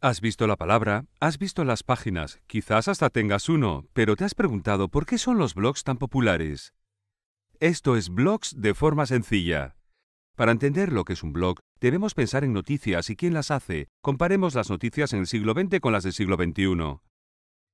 Has visto la palabra, has visto las páginas, quizás hasta tengas uno, pero te has preguntado por qué son los blogs tan populares. Esto es blogs de forma sencilla. Para entender lo que es un blog, debemos pensar en noticias y quién las hace. Comparemos las noticias en el siglo XX con las del siglo XXI.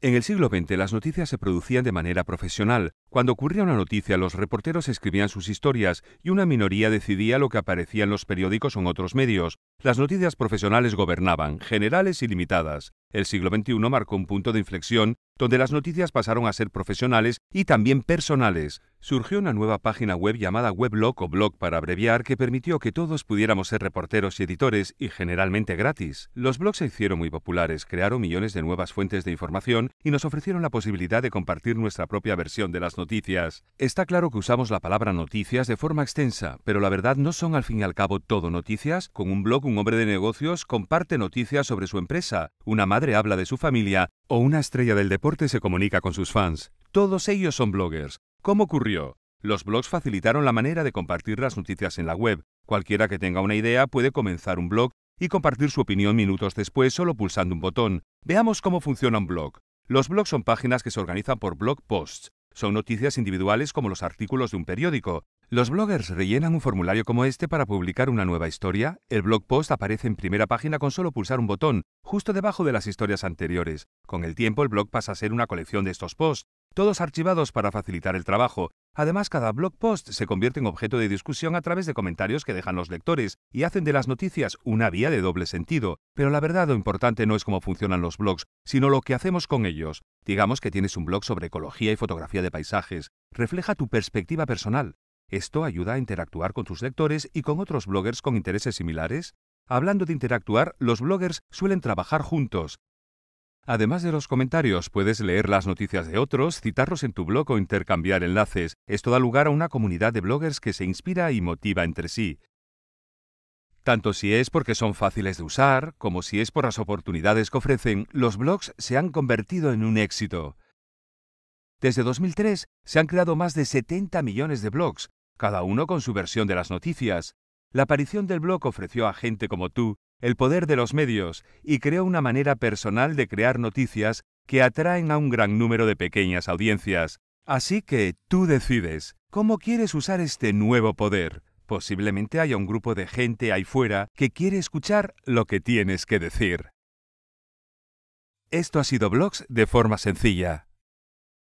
En el siglo XX las noticias se producían de manera profesional. Cuando ocurría una noticia, los reporteros escribían sus historias y una minoría decidía lo que aparecía en los periódicos o en otros medios. Las noticias profesionales gobernaban, generales y limitadas el siglo XXI marcó un punto de inflexión donde las noticias pasaron a ser profesionales y también personales. Surgió una nueva página web llamada Weblog o Blog para abreviar que permitió que todos pudiéramos ser reporteros y editores y generalmente gratis. Los blogs se hicieron muy populares, crearon millones de nuevas fuentes de información y nos ofrecieron la posibilidad de compartir nuestra propia versión de las noticias. Está claro que usamos la palabra noticias de forma extensa, pero la verdad no son al fin y al cabo todo noticias. Con un blog un hombre de negocios comparte noticias sobre su empresa, una madre habla de su familia o una estrella del deporte se comunica con sus fans. Todos ellos son bloggers. ¿Cómo ocurrió? Los blogs facilitaron la manera de compartir las noticias en la web. Cualquiera que tenga una idea puede comenzar un blog y compartir su opinión minutos después solo pulsando un botón. Veamos cómo funciona un blog. Los blogs son páginas que se organizan por blog posts. Son noticias individuales como los artículos de un periódico. Los bloggers rellenan un formulario como este para publicar una nueva historia. El blog post aparece en primera página con solo pulsar un botón, justo debajo de las historias anteriores. Con el tiempo el blog pasa a ser una colección de estos posts, todos archivados para facilitar el trabajo. Además, cada blog post se convierte en objeto de discusión a través de comentarios que dejan los lectores y hacen de las noticias una vía de doble sentido. Pero la verdad lo importante no es cómo funcionan los blogs, sino lo que hacemos con ellos. Digamos que tienes un blog sobre ecología y fotografía de paisajes. Refleja tu perspectiva personal. Esto ayuda a interactuar con tus lectores y con otros bloggers con intereses similares. Hablando de interactuar, los bloggers suelen trabajar juntos. Además de los comentarios, puedes leer las noticias de otros, citarlos en tu blog o intercambiar enlaces. Esto da lugar a una comunidad de bloggers que se inspira y motiva entre sí. Tanto si es porque son fáciles de usar, como si es por las oportunidades que ofrecen, los blogs se han convertido en un éxito. Desde 2003 se han creado más de 70 millones de blogs, cada uno con su versión de las noticias. La aparición del blog ofreció a gente como tú el poder de los medios y creó una manera personal de crear noticias que atraen a un gran número de pequeñas audiencias. Así que tú decides cómo quieres usar este nuevo poder. Posiblemente haya un grupo de gente ahí fuera que quiere escuchar lo que tienes que decir. Esto ha sido Blogs de forma sencilla.